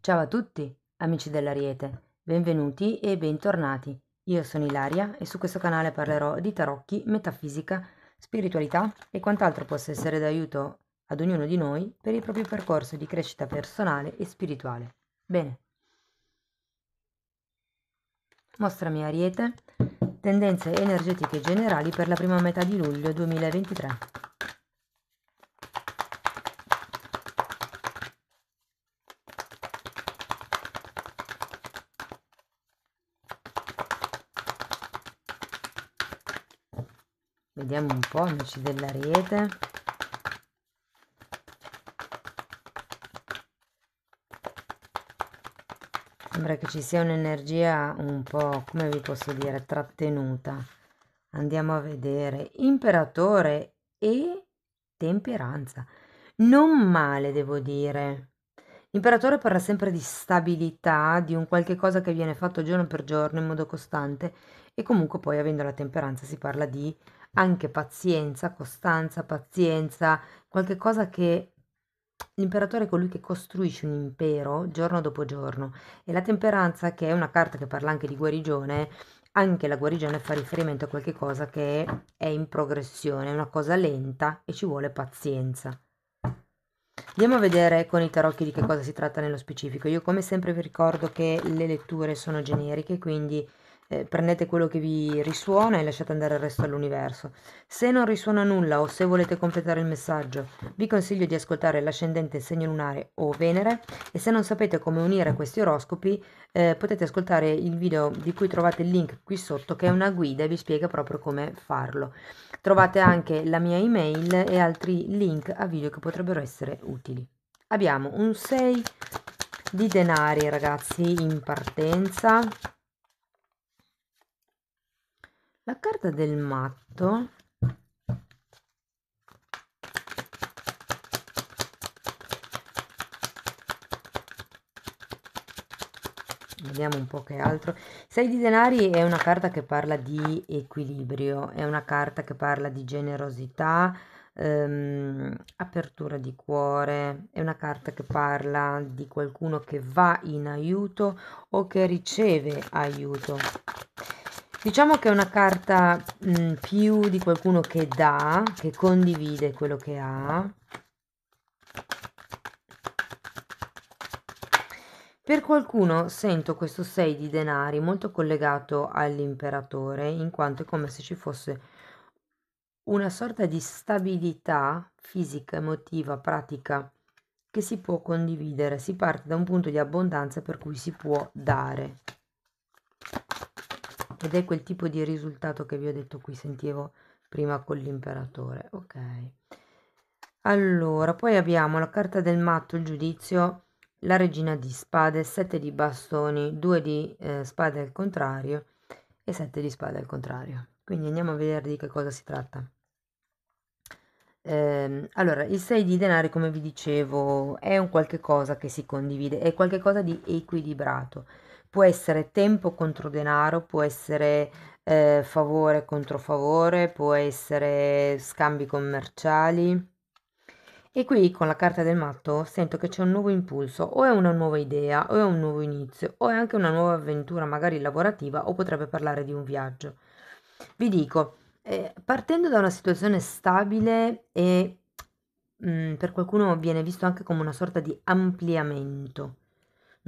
Ciao a tutti, amici dell'Ariete, benvenuti e bentornati. Io sono Ilaria e su questo canale parlerò di tarocchi, metafisica, spiritualità e quant'altro possa essere d'aiuto ad ognuno di noi per il proprio percorso di crescita personale e spirituale. Bene. Mostrami Ariete, tendenze energetiche generali per la prima metà di luglio 2023. Vediamo un po', amici della rete. Sembra che ci sia un'energia un po', come vi posso dire, trattenuta. Andiamo a vedere. Imperatore e temperanza. Non male, devo dire. L'imperatore parla sempre di stabilità, di un qualche cosa che viene fatto giorno per giorno in modo costante e comunque poi avendo la temperanza si parla di anche pazienza, costanza, pazienza, qualche cosa che L'imperatore è colui che costruisce un impero giorno dopo giorno e la temperanza, che è una carta che parla anche di guarigione, anche la guarigione fa riferimento a qualche cosa che è in progressione, è una cosa lenta e ci vuole pazienza. Andiamo a vedere con i tarocchi di che cosa si tratta nello specifico. Io come sempre vi ricordo che le letture sono generiche, quindi eh, prendete quello che vi risuona e lasciate andare il resto all'universo. Se non risuona nulla o se volete completare il messaggio, vi consiglio di ascoltare l'ascendente segno lunare o Venere e se non sapete come unire questi oroscopi, eh, potete ascoltare il video di cui trovate il link qui sotto che è una guida e vi spiega proprio come farlo. Trovate anche la mia email e altri link a video che potrebbero essere utili. Abbiamo un 6 di denari ragazzi in partenza la carta del matto Vediamo un po' che altro. Sei di denari è una carta che parla di equilibrio, è una carta che parla di generosità, ehm, apertura di cuore, è una carta che parla di qualcuno che va in aiuto o che riceve aiuto. Diciamo che è una carta mh, mm, più di qualcuno che dà, che condivide quello che ha. Per qualcuno sento questo 6 di denari molto collegato all'imperatore, in quanto è come se ci fosse una sorta di stabilità fisica, emotiva, pratica che si può condividere. Si parte da un punto di abbondanza per cui si può dare. Esatto, ed è quel tipo di risultato che vi ho detto qui sentivo prima con l'imperatore ok allora poi abbiamo la carta del matto il giudizio la regina di spade 7 di bastoni 2 di eh, spade al contrario e 7 di spade al contrario quindi andiamo a vedere di che cosa si tratta eh, allora il 6 di denari come vi dicevo è un qualche cosa che si condivide è qualcosa di equilibrato può essere tempo contro denaro, può essere eh, favore contro favore, può essere scambi commerciali. E qui con la carta del matto sento che c'è un nuovo impulso, o è una nuova idea, o è un nuovo inizio, o è anche una nuova avventura magari lavorativa, o potrebbe parlare di un viaggio. Vi dico, eh, partendo da una situazione stabile e mh, mm, per qualcuno viene visto anche come una sorta di ampliamento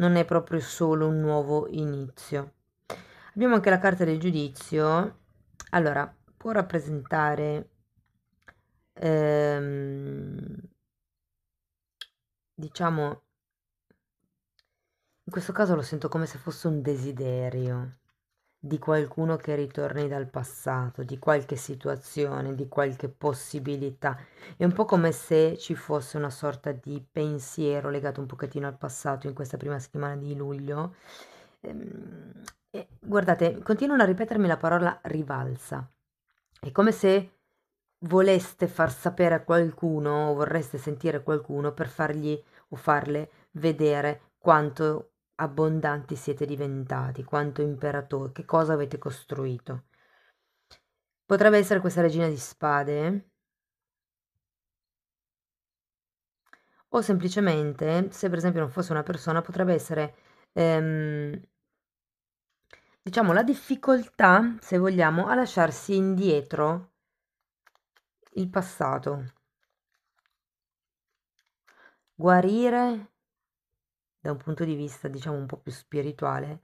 non è proprio solo un nuovo inizio. Abbiamo anche la carta del giudizio. Allora, può rappresentare ehm, diciamo in questo caso lo sento come se fosse un desiderio di qualcuno che ritorni dal passato, di qualche situazione, di qualche possibilità. È un po' come se ci fosse una sorta di pensiero legato un pochettino al passato in questa prima settimana di luglio. Ehm, e guardate, continuano a ripetermi la parola rivalsa. È come se voleste far sapere a qualcuno o vorreste sentire qualcuno per fargli o farle vedere quanto abbondanti siete diventati, quanto imperatori, che cosa avete costruito. Potrebbe essere questa regina di spade? O semplicemente, se per esempio non fosse una persona, potrebbe essere, ehm, diciamo, la difficoltà, se vogliamo, a lasciarsi indietro il passato. Guarire da un punto di vista diciamo un po' più spirituale,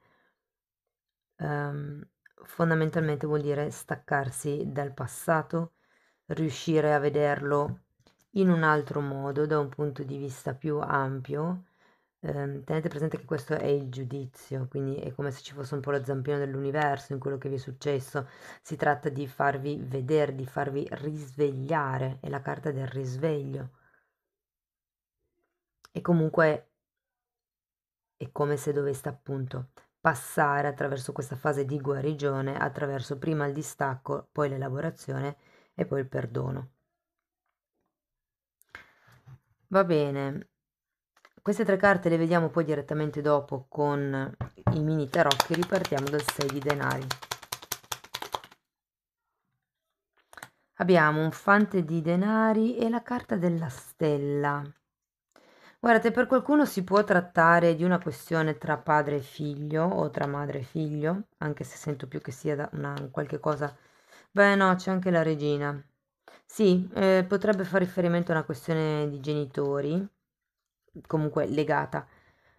ehm, fondamentalmente vuol dire staccarsi dal passato, riuscire a vederlo in un altro modo, da un punto di vista più ampio. Ehm, tenete presente che questo è il giudizio, quindi è come se ci fosse un po' lo zampino dell'universo in quello che vi è successo. Si tratta di farvi vedere, di farvi risvegliare, è la carta del risveglio. E comunque è come se dovesse appunto passare attraverso questa fase di guarigione, attraverso prima il distacco, poi l'elaborazione e poi il perdono. Va bene, queste tre carte le vediamo poi direttamente dopo con i mini tarocchi, ripartiamo dal 6 di denari. Abbiamo un fante di denari e la carta della stella. Guardate, per qualcuno si può trattare di una questione tra padre e figlio o tra madre e figlio, anche se sento più che sia una qualche cosa. Beh, no, c'è anche la regina. Sì, eh, potrebbe fare riferimento a una questione di genitori, comunque legata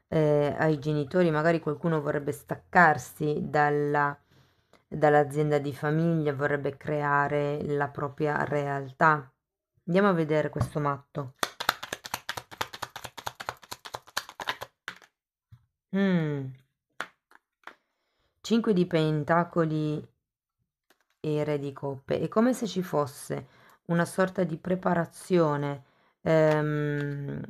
eh, ai genitori. Magari qualcuno vorrebbe staccarsi dalla, dall'azienda di famiglia, vorrebbe creare la propria realtà. Andiamo a vedere questo matto. Mm. 5 di pentacoli e re di coppe. È come se ci fosse una sorta di preparazione ehm,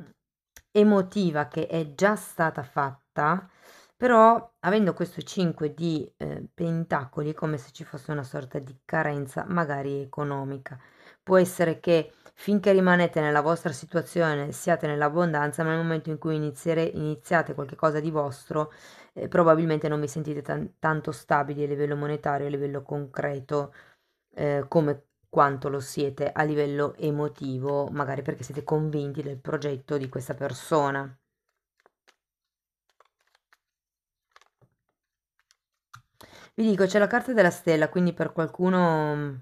emotiva che è già stata fatta, però avendo questo 5 di eh, pentacoli, come se ci fosse una sorta di carenza magari economica. Può essere che Finché rimanete nella vostra situazione, siate nell'abbondanza, ma nel momento in cui iniziere, iniziate qualcosa di vostro, eh, probabilmente non vi sentite tan- tanto stabili a livello monetario, a livello concreto, eh, come quanto lo siete a livello emotivo, magari perché siete convinti del progetto di questa persona. Vi dico, c'è la carta della stella, quindi per qualcuno mm,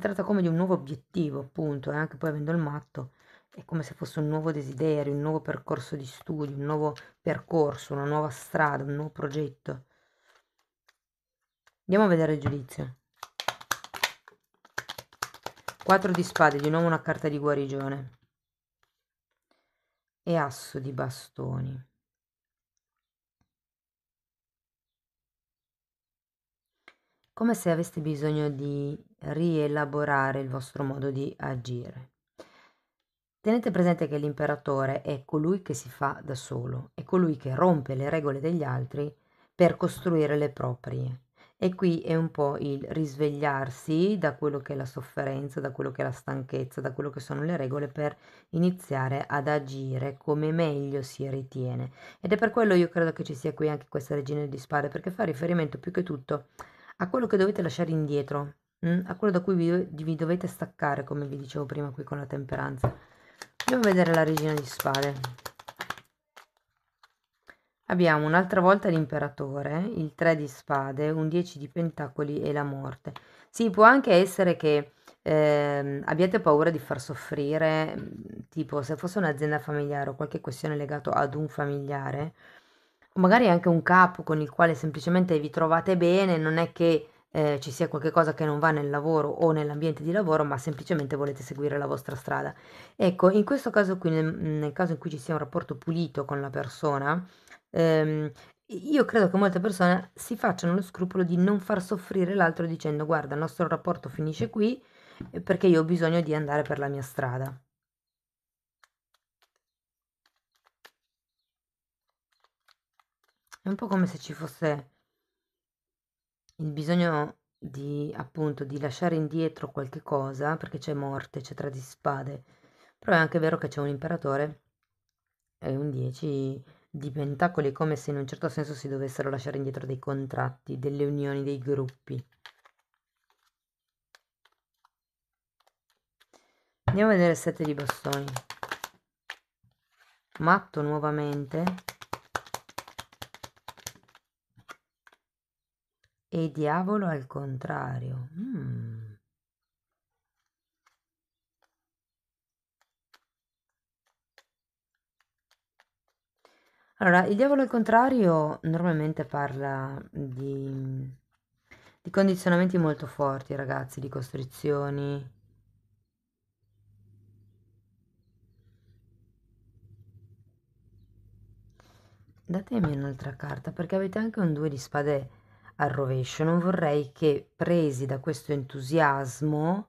si tratta come di un nuovo obiettivo, appunto, e eh, anche poi avendo il matto è come se fosse un nuovo desiderio, un nuovo percorso di studio, un nuovo percorso, una nuova strada, un nuovo progetto. Andiamo a vedere il giudizio. 4 di spade, di nuovo una carta di guarigione. E asso di bastoni. Come se aveste bisogno di rielaborare il vostro modo di agire. Tenete presente che l'imperatore è colui che si fa da solo, è colui che rompe le regole degli altri per costruire le proprie. E qui è un po' il risvegliarsi da quello che è la sofferenza, da quello che è la stanchezza, da quello che sono le regole per iniziare ad agire come meglio si ritiene. Ed è per quello io credo che ci sia qui anche questa regina di spade, perché fa riferimento più che tutto a quello che dovete lasciare indietro Mm? a quello da cui vi, vi, dovete staccare, come vi dicevo prima qui con la temperanza. Andiamo a vedere la regina di spade. Abbiamo un'altra volta l'imperatore, il 3 di spade, un 10 di pentacoli e la morte. Sì, può anche essere che eh, abbiate paura di far soffrire, mm, tipo se fosse un'azienda familiare o qualche questione legata ad un familiare, o magari anche un capo con il quale semplicemente vi trovate bene, non è che eh, ci sia qualcosa che non va nel lavoro o nell'ambiente di lavoro, ma semplicemente volete seguire la vostra strada. Ecco, in questo caso qui, nel, nel caso in cui ci sia un rapporto pulito con la persona, ehm, io credo che molte persone si facciano lo scrupolo di non far soffrire l'altro dicendo guarda, il nostro rapporto finisce qui eh, perché io ho bisogno di andare per la mia strada. È un po' come se ci fosse il bisogno di appunto di lasciare indietro qualche cosa, perché c'è morte, c'è tra di spade, però è anche vero che c'è un imperatore e un 10 di pentacoli, come se in un certo senso si dovessero lasciare indietro dei contratti, delle unioni, dei gruppi. Andiamo a vedere il 7 di bastoni. Matto nuovamente. e diavolo al contrario. Mm. Allora, il diavolo al contrario normalmente parla di, di condizionamenti molto forti, ragazzi, di costrizioni, datemi un'altra carta perché avete anche un 2 di spade al rovescio, non vorrei che presi da questo entusiasmo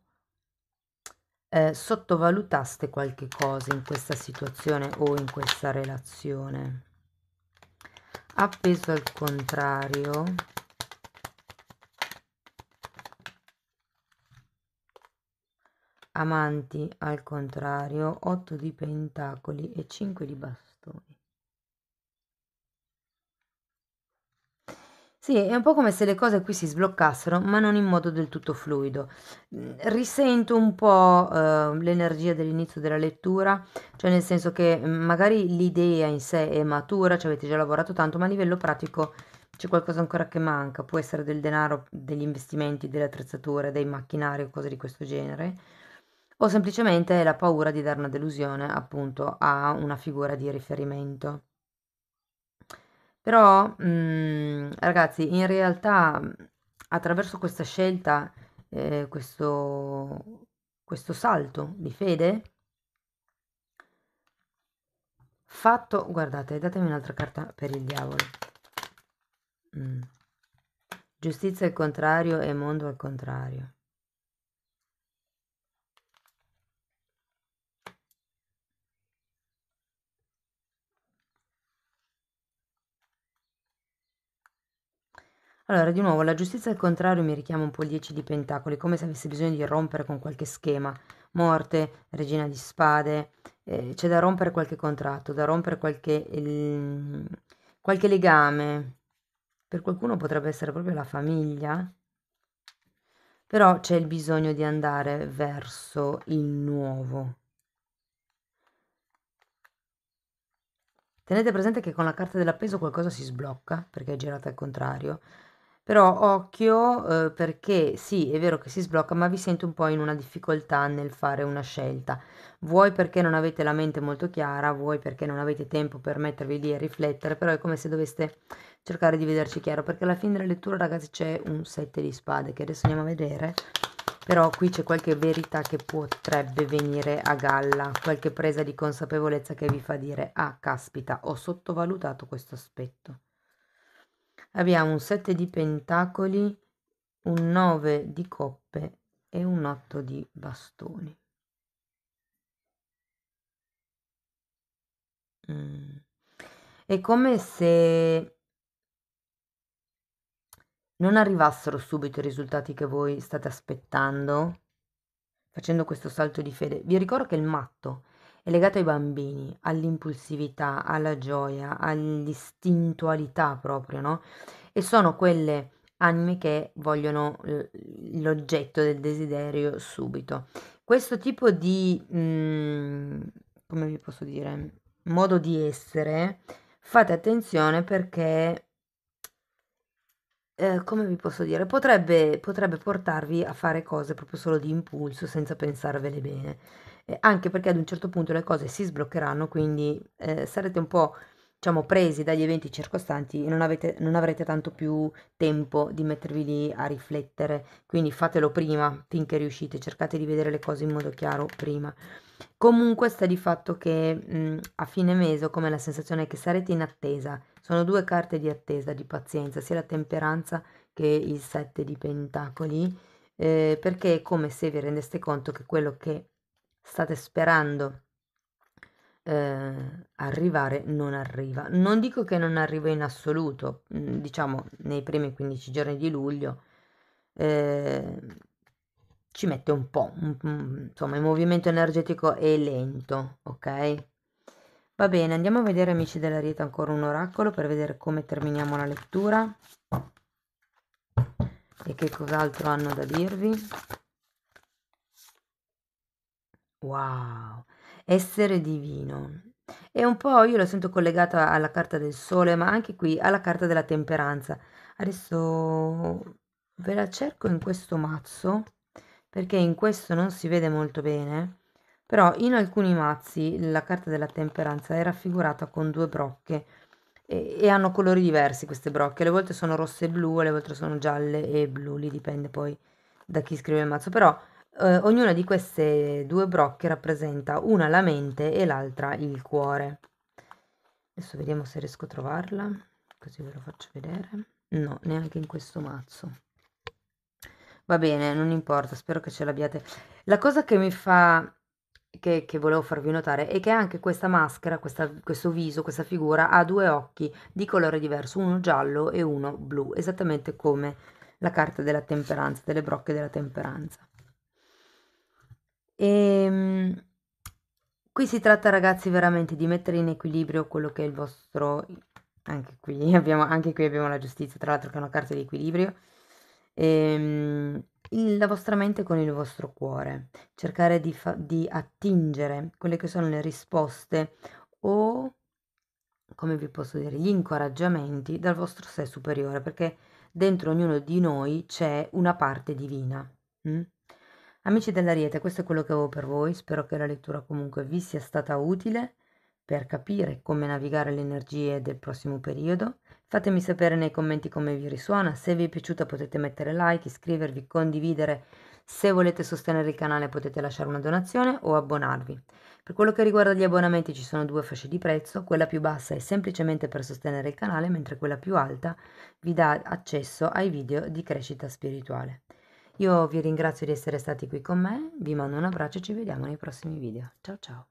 eh, sottovalutaste qualche cosa in questa situazione o in questa relazione. Appeso al contrario, amanti al contrario, 8 di pentacoli e 5 di bastoni. Sì, è un po' come se le cose qui si sbloccassero, ma non in modo del tutto fluido. Mm, risento un po', ehm, l'energia dell'inizio della lettura, cioè nel senso che, mm, magari l'idea in sé è matura, ci avete già lavorato tanto, ma a livello pratico c'è qualcosa ancora che manca. Può essere del denaro, degli investimenti, delle attrezzature, dei macchinari o cose di questo genere, o semplicemente la paura di dare una delusione, appunto, a una figura di riferimento. Però, mhmm, ragazzi, in realtà, attraverso questa scelta, ehm, questo questo salto di fede fatto guardate, datemi un'altra carta per il diavolo. Mh. Mhmm. Giustizia al contrario e mondo al contrario. Allora, di nuovo, la giustizia al contrario mi richiama un po' il 10 di Pentacoli, come se avesse bisogno di rompere con qualche schema. Morte, regina di spade, eh, c'è da rompere qualche contratto, da rompere qualche, il, qualche legame. Per qualcuno potrebbe essere proprio la famiglia, però c'è il bisogno di andare verso il nuovo. Tenete presente che con la carta dell'appeso qualcosa si sblocca perché è girata al contrario però occhio, eh, perché sì, è vero che si sblocca, ma vi sento un po' in una difficoltà nel fare una scelta. Vuoi perché non avete la mente molto chiara, vuoi perché non avete tempo per mettervi lì a riflettere, però è come se doveste cercare di vederci chiaro, perché alla fine della lettura, ragazzi, c'è un 7 di spade che adesso andiamo a vedere. Però qui c'è qualche verità che potrebbe venire a galla, qualche presa di consapevolezza che vi fa dire, ah caspita, ho sottovalutato questo aspetto abbiamo un 7 di pentacoli, un 9 di coppe e un 8 di bastoni. Mm. È come se non arrivassero subito i risultati che voi state aspettando facendo questo salto di fede. Vi ricordo che il matto è legato ai bambini, all'impulsività, alla gioia, all'istintualità proprio, no? E sono quelle anime che vogliono l'oggetto del desiderio subito. Questo tipo di, mh, mm, come vi posso dire, modo di essere, fate attenzione perché eh, come vi posso dire, potrebbe, potrebbe portarvi a fare cose proprio solo di impulso, senza pensarvele bene, eh, anche perché ad un certo punto le cose si sbloccheranno, quindi eh, sarete un po' diciamo, presi dagli eventi circostanti e non, avete, non, avrete tanto più tempo di mettervi lì a riflettere. Quindi fatelo prima, finché riuscite, cercate di vedere le cose in modo chiaro prima. Comunque sta di fatto che mh, mm, a fine mese ho come la sensazione che sarete in attesa sono due carte di attesa, di pazienza, sia la temperanza che il sette di pentacoli, eh, perché è come se vi rendeste conto che quello che state sperando eh, arrivare non arriva. Non dico che non arriva in assoluto, mm, diciamo nei primi 15 giorni di luglio eh, ci mette un po', insomma il movimento energetico è lento, ok? Va bene, andiamo a vedere amici dell'Ariete ancora un oracolo per vedere come terminiamo la lettura e che cos'altro hanno da dirvi. Wow, essere divino. È un po' io la sento collegata alla carta del sole, ma anche qui alla carta della temperanza. Adesso ve la cerco in questo mazzo perché in questo non si vede molto bene però in alcuni mazzi la carta della temperanza è raffigurata con due brocche e, e hanno colori diversi queste brocche, alle volte sono rosse e blu, alle volte sono gialle e blu, lì dipende poi da chi scrive il mazzo, però eh, ognuna di queste due brocche rappresenta una la mente e l'altra il cuore. Adesso vediamo se riesco a trovarla, così ve lo faccio vedere. No, neanche in questo mazzo. Va bene, non importa, spero che ce l'abbiate. La cosa che mi fa che, che volevo farvi notare è che anche questa maschera, questa, questo viso, questa figura ha due occhi di colore diverso, uno giallo e uno blu, esattamente come la carta della temperanza, delle brocche della temperanza. E, ehm, qui si tratta ragazzi veramente di mettere in equilibrio quello che è il vostro... Anche qui abbiamo, anche qui abbiamo la giustizia, tra l'altro che è una carta di equilibrio. E, ehm, la vostra mente con il vostro cuore, cercare di, fa- di attingere quelle che sono le risposte o, come vi posso dire, gli incoraggiamenti dal vostro sé superiore, perché dentro ognuno di noi c'è una parte divina. Mm? Amici dell'Ariete, questo è quello che avevo per voi, spero che la lettura comunque vi sia stata utile. Per capire come navigare le energie del prossimo periodo, fatemi sapere nei commenti come vi risuona, se vi è piaciuta potete mettere like, iscrivervi, condividere, se volete sostenere il canale potete lasciare una donazione o abbonarvi. Per quello che riguarda gli abbonamenti ci sono due fasce di prezzo, quella più bassa è semplicemente per sostenere il canale, mentre quella più alta vi dà accesso ai video di crescita spirituale. Io vi ringrazio di essere stati qui con me, vi mando un abbraccio e ci vediamo nei prossimi video. Ciao ciao!